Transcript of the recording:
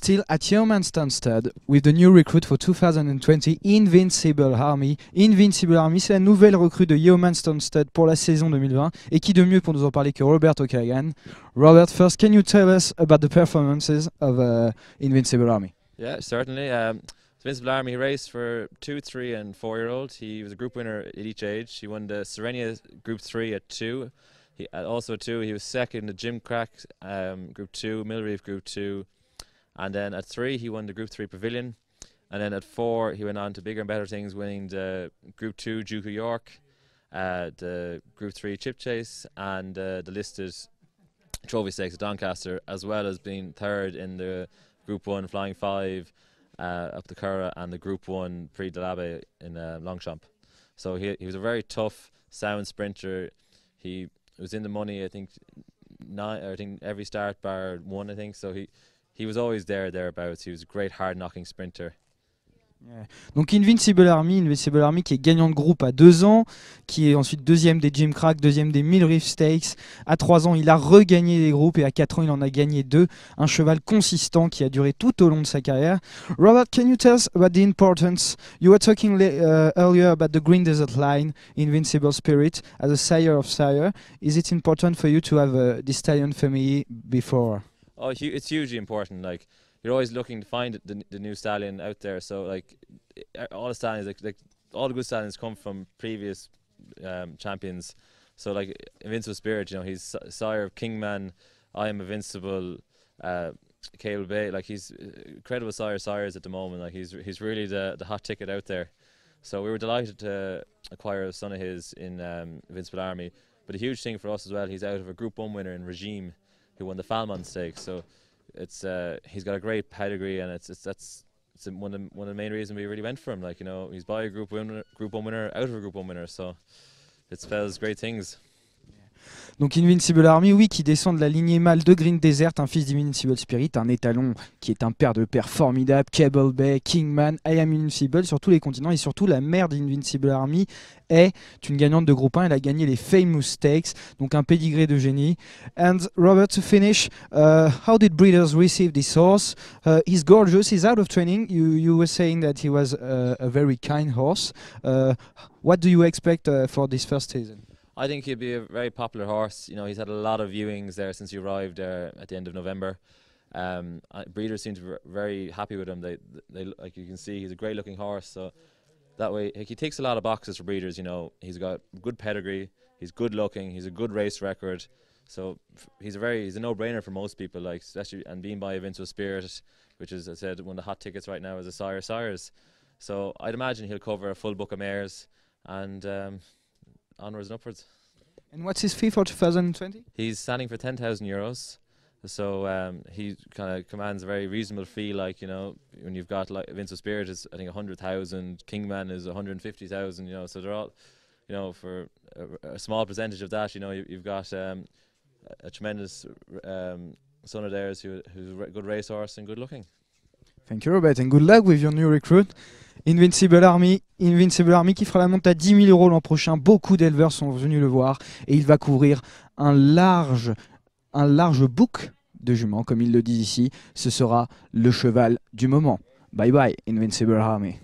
Still at Yeoman's Stansted, with the new recruit for 2020, Invincible Army. Invincible Army, c'est la nouvelle recrue de Yeoman's Stansted pour la saison 2020. Et qui de mieux pour nous en parler que Robert O'Kagan? Robert, first, can you tell us about the performances of uh, Invincible Army? Yeah, certainly. Um, Invincible Army raced for two, three, and four year olds. He was a group winner at each age. He won the Serenia Group 3 at two. He, uh, also, too, he was second in the Jim Crack um, Group 2, Mill Reef Group 2, and then at three, he won the Group Three Pavilion. And then at four, he went on to bigger and better things, winning the Group Two Duke of York, uh, the Group Three Chip Chase, and uh, the listed Trophy Stakes at Doncaster, as well as being third in the Group One Flying Five uh, up the Curra and the Group One Prix de l'Abbé in uh, Longchamp. So he he was a very tough, sound sprinter. He was in the money, I think, nine, I think every start bar one, I think. So he he was always there, thereabouts. He was a great hard-knocking sprinter. Donc Invincible Army, Invincible Army qui est gagnant de groupe à deux ans, qui est ensuite deuxième des Jim Crack, deuxième des Mill Reef Stakes. À trois ans, il a regagné des groupes et à quatre ans, il en a gagné deux. Un cheval consistant qui a duré tout au long de sa carrière. Robert, can you tell us about the importance? You were talking uh, earlier about the Green Desert Line, Invincible Spirit, as a sire of sire. Is it important for you to have a uh, this stallion family before? oh, it's hugely important. Like you're always looking to find the, the new stallion out there. So like all the stallions, like, like all the good stallions come from previous um, champions. So like Invincible Spirit, you know, he's sire of Kingman, I am Invincible, uh, Cable Bay. Like he's uh, incredible sire sires at the moment. Like he's he's really the the hot ticket out there. So we were delighted to acquire a son of his in um, Invincible Army. But a huge thing for us as well, he's out of a Group One winner in Regime who won the Falmouth Stakes. So it's uh, he's got a great pedigree, and it's, it's that's it's one of the, one of the main reasons we really went for him. Like you know, he's by a group winner, group one winner, out of a group one winner. So it spells great things. Donc Invincible Army, oui, qui descend de la lignée mâle de Green Desert, un fils d'Invincible Spirit, un étalon qui est un père de père formidable, Cable Bay, Kingman, I Am Invincible sur tous les continents et surtout la mère d'Invincible Army est une gagnante de groupe 1, elle a gagné les Famous Stakes, donc un pedigree de génie. And Robert, to finish, uh, how did breeders receive this horse? Uh, he's gorgeous, he's out of training, you, you were saying that he was uh, a very kind horse. what do you expect for this first season? I think he'd be a very popular horse. You know, he's had a lot of viewings there since he arrived there at the end of November. Um, uh, breeders seem to be very happy with him. They, they, like you can see, he's a great-looking horse. So that way, like, he takes a lot of boxes for breeders. You know, he's got good pedigree. He's good-looking. He's a good race record. So he's a very he's a no-brainer for most people, like especially and being by Evinso Spirit, which is I said one of the hot tickets right now is a sire sires. So I'd imagine he'll cover a full book of mares, and um, onwards and upwards. And what's his fee for 2020? He's standing for 10,000 euros. So um, he kind of commands a very reasonable fee. Like you know, when you've got like Vince of Spirit is I think a hundred thousand, Kingman is a hundred and fifty thousand. You know, so they're all, you know, for a, a small percentage of that, you know, you, have got um, a, a tremendous um, son of theirs who who's a good racehorse and good looking. Thank you Robert and good luck with your new recruit. Invincible Army, Invincible Army qui fera la monte à 10 000 euros l'an prochain. Beaucoup d'éleveurs sont venus le voir et il va couvrir un large, un large de juments, comme ils le disent ici. Ce sera le cheval du moment. Bye bye, Invincible Army.